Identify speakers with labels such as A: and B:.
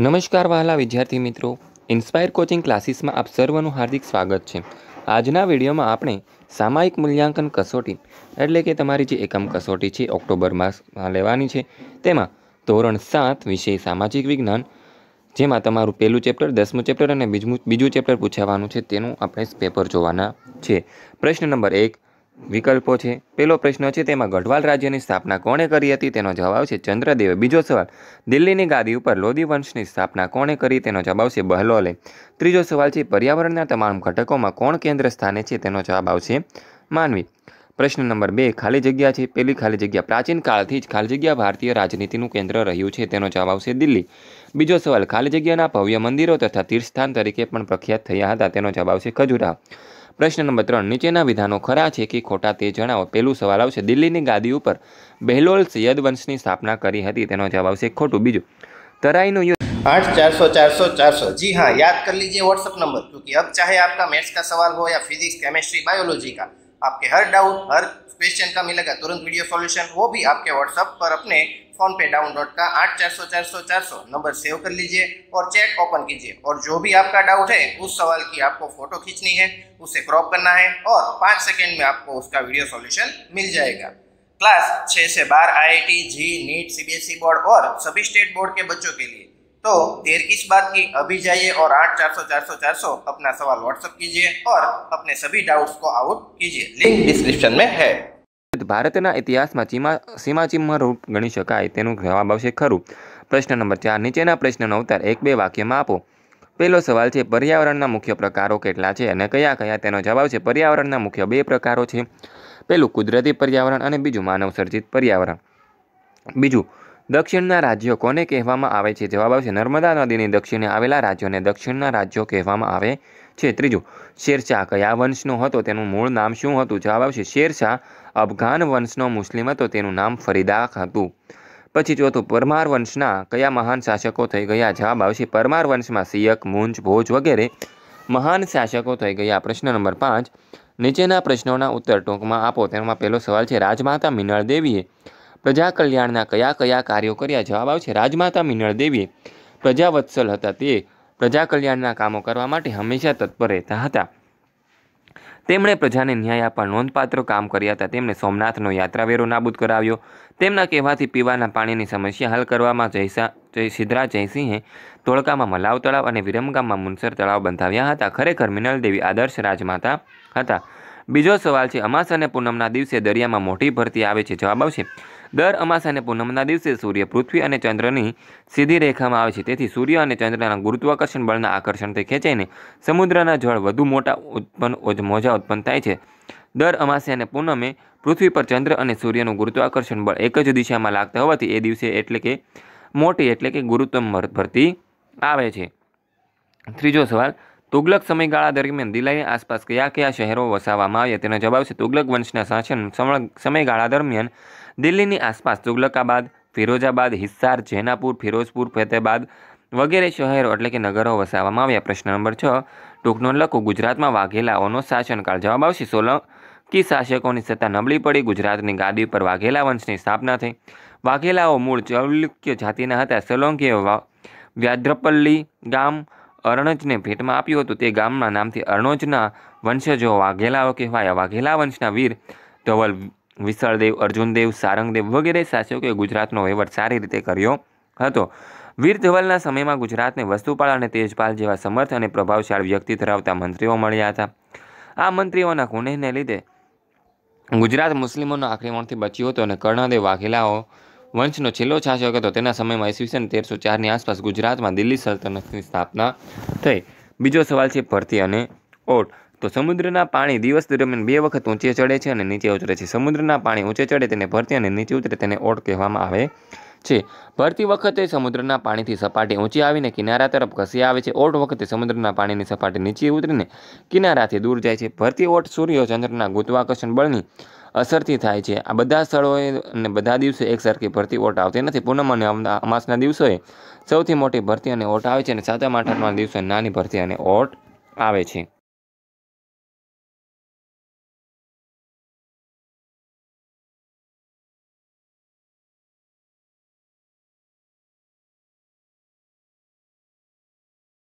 A: નમસ્કાર વહાલા વિદ્યાર્થી મિત્રો ઇન્સ્પાયર કોચિંગ ક્લાસીસમાં આપ સર્વનું હાર્દિક સ્વાગત છે આજના વિડીયોમાં આપણે સામાયિક મૂલ્યાંકન કસોટી એટલે કે તમારી જે એકમ કસોટી છે ઓક્ટોબર માસમાં લેવાની છે તેમાં ધોરણ સાત વિષય સામાજિક વિજ્ઞાન જેમાં તમારું પહેલું ચેપ્ટર દસમું ચેપ્ટર અને બીજું બીજું ચેપ્ટર પૂછાવાનું છે તેનું આપણે પેપર જોવાના છે પ્રશ્ન નંબર એક વિકલ્પો છે પેલો પ્રશ્ન છે તેમાં ગઢવાલ રાજ્યની સ્થાપના કોણે કરી હતી તેનો જવાબ છે ચંદ્રદેવે બીજો સવાલ દિલ્હીની ગાદી ઉપર લોદી વંશની સ્થાપના કોણે કરી તેનો જવાબ આવશે બહલોલે ત્રીજો સવાલ છે પર્યાવરણના તમામ ઘટકોમાં કોણ કેન્દ્ર સ્થાને છે તેનો જવાબ આવશે માનવી પ્રશ્ન નંબર બે ખાલી જગ્યા છે પેલી ખાલી જગ્યા પ્રાચીન કાળથી જ ખાલી જગ્યા ભારતીય રાજનીતિનું કેન્દ્ર રહ્યું છે તેનો જવાબ આવશે દિલ્હી બીજો સવાલ ખાલી જગ્યાના ભવ્ય મંદિરો તથા તીર્થસ્થાન તરીકે પણ પ્રખ્યાત થયા હતા તેનો જવાબ આવશે ખજુરાહ પ્રશ્ન નંબર ત્રણ નીચેના વિધાનો ખરા છે કે ખોટા તે જણાવો પહેલું સવાલ આવશે દિલ્હીની ગાદી ઉપર બેહલોલ સૈયદ સ્થાપના કરી હતી તેનો જવાબ આવશે ખોટું બીજું તરાઈનું યુદ્ધ આઠ ચારસો ચારસો ચારસો જી હા યાદ
B: कर लीजिए व्हाट्सअप नंबर क्योंकि अब ચાહે आपका મેથ્સ કા સવાલ हो या फिजिक्स केमिस्ट्री बायोलॉजी का आपके हर डाउट हर क्वेश्चन का मिलेगा तुरंत वीडियो सॉल्यूशन वो भी आपके व्हाट्सअप पर अपने फ़ोन पे डाउनलोड का आठ चार सौ चार सौ चार सौ नंबर सेव कर लीजिए और चैट ओपन कीजिए और जो भी आपका डाउट है उस सवाल की आपको फ़ोटो खींचनी है उसे क्रॉप करना है और पाँच सेकेंड में आपको उसका वीडियो सॉल्यूशन मिल जाएगा क्लास छः से बारह I I T JEE NEET C B S E board और सभी स्टेट बोर्ड के बच्चों के लिए तो देर किस बात की अभी जाइए और आठ चार सौ चार सौ चार सौ अपना सवाल व्हाट्सअप कीजिए और अपने सभी डाउट्स को आउट कीजिए लिंक डिस्क्रिप्शन में है
A: ભારતના ઇતિહાસમાં ચીમા સીમાચીમમાં રૂપ ગણી શકાય તેનું જવાબ આવશે ખરું પ્રશ્ન નંબર ચાર નીચેના પ્રશ્નનો ઉત્તર એક બે વાક્યમાં આપો પહેલો સવાલ છે પર્યાવરણના મુખ્ય પ્રકારો કેટલા છે અને કયા કયા તેનો જવાબ છે પર્યાવરણના મુખ્ય બે પ્રકારો છે પહેલું કુદરતી પર્યાવરણ અને બીજું માનવસર્જિત પર્યાવરણ બીજું દક્ષિણના રાજ્યો કોને કહેવામાં આવે છે જવાબ આવશે નર્મદા નદીની દક્ષિણે આવેલા રાજ્યોને દક્ષિણના રાજ્યો કહેવામાં આવે છે ત્રીજું શેરશાહ કયા વંશનો હતો તેનું મૂળ નામ શું હતું જવાબ આવશે શેરશાહ અફઘાન વંશનો મુસ્લિમ હતો તેનું નામ ફરીદા હતું પછી ચોથું પરમાર વંશના કયા મહાન શાસકો થઈ ગયા જવાબ આવશે પરમાર વંશમાં સિયક મુંજ ભોજ વગેરે મહાન શાસકો થઈ ગયા પ્રશ્ન નંબર પાંચ નીચેના પ્રશ્નોના ઉત્તર ટૂંકમાં આપો તેમાં પહેલો સવાલ છે રાજમાતા મિનળ દેવીએ પ્રજા કલ્યાણના કયા કયા કાર્યો કર્યા જવાબ આવશે રાજમાતા મિનળ દેવીએ પ્રજાવત્સલ હતા તે પ્રજા કલ્યાણના કામો કરવા માટે હંમેશા તત્પર રહેતા હતા તેમણે પ્રજાને ન્યાય આપવા નોંધપાત્ર કામ કર્યા હતા તેમણે સોમનાથનો યાત્રાવેરો નાબૂદ કરાવ્યો તેમના કહેવાથી પીવાના પાણીની સમસ્યા હલ કરવામાં જયસા જય સિદ્ધરા જયસિંહે ધોળકામાં મલાવ તળાવ અને વિરમગામમાં મુનસર તળાવ બંધાવ્યા હતા ખરેખર મિનલ આદર્શ રાજમાતા હતા બીજો સવાલ છે અમાસ અને પૂનમના દિવસે દરિયામાં મોટી ભરતી આવે છે જવાબ આવશે દર અમાસા અને પૂનમના દિવસે સૂર્ય પૃથ્વી અને ચંદ્રની સીધી રેખામાં આવે છે તેથી સૂર્ય અને ચંદ્રના ગુરુત્વાકર્ષણ બળના આકર્ષણથી ખેંચાઈને સમુદ્રના જળ વધુ મોટા ઉત્પન્ન મોજા ઉત્પન્ન થાય છે દર અમાસે અને પૂનમે પૃથ્વી પર ચંદ્ર અને સૂર્યનું ગુરુત્વાકર્ષણ બળ એક જ દિશામાં લાગતા હોવાથી એ દિવસે એટલે કે મોટી એટલે કે ગુરુત્વ ભરતી આવે છે ત્રીજો સવાલ તુગલક સમયગાળા દરમિયાન દિલ્હીની આસપાસ કયા કયા શહેરો વસાવવામાં આવ્યા તેનો જવાબ છે તુગલક વંશના શાસન સમયગાળા દરમિયાન દિલ્હીની આસપાસ તુગલકાબાદ ફિરોજાબાદ હિસ્સાર જેનાપુર ફિરોઝપુર ફેતેબાદ વગેરે શહેરો એટલે કે નગરો વસાવવામાં આવ્યા પ્રશ્ન નંબર છ ટૂંકનો લખો ગુજરાતમાં વાઘેલાઓનો શાસનકાળ જવાબ આવશે સોલંકી શાસકોની સત્તા નબળી પડી ગુજરાતની ગાદી પર વાઘેલા વંશની સ્થાપના થઈ વાઘેલાઓ મૂળ ચૌલુક્ય જાતિના હતા સોલંકીઓ વ્યાદ્રપલ્લી ગામ અરણજને ભેટમાં આપ્યું હતું તે ગામના નામથી અરણોજના વંશજો વાઘેલાઓ કહેવાયા વાઘેલા વંશના વીર ધવલ વિશાળદેવ અર્જુનદેવ સારંગદેવ વગેરે શાસકોએ ગુજરાતનો વહીવટ સારી રીતે કર્યો હતો વીર ધવલના સમયમાં ગુજરાતને વસ્તુપાળ અને તેજપાલ જેવા સમર્થ અને પ્રભાવશાળી વ્યક્તિ ધરાવતા મંત્રીઓ મળ્યા હતા આ મંત્રીઓના કુનેહને લીધે ગુજરાત મુસ્લિમોના આક્રમણથી બચ્યું હતું અને કર્ણદેવ વાઘેલાઓ વંશનો છેલ્લો શાસક હતો તેના સમયમાં ઈસવીસન તેરસો ચારની આસપાસ ગુજરાતમાં દિલ્હી સલ્તનતની સ્થાપના થઈ બીજો સવાલ છે ભરતી અને ઓટ તો સમુદ્રના પાણી દિવસ દરમિયાન બે વખત ઊંચે ચડે છે અને નીચે ઉતરે છે સમુદ્રના પાણી ઊંચે ચડે તેને ભરતી અને નીચે ઉતરે તેને ઓટ કહેવામાં આવે છે ભરતી વખતે સમુદ્રના પાણીથી સપાટી ઊંચી આવીને કિનારા તરફ ઘસી આવે છે ઓટ વખતે સમુદ્રના પાણીની સપાટી નીચે ઉતરીને કિનારાથી દૂર જાય છે ભરતી ઓટ સૂર્ય ચંદ્રના ગુરુત્વાકર્ષણ બળની અસરથી થાય છે આ બધા સ્થળોએ અને બધા દિવસે એકસરખી ભરતી ઓટ આવતી નથી પૂનમ અને અમાસના દિવસોએ સૌથી મોટી ભરતી અને ઓટ આવે છે અને સાતમ આઠમના દિવસે નાની ભરતી અને ઓટ આવે છે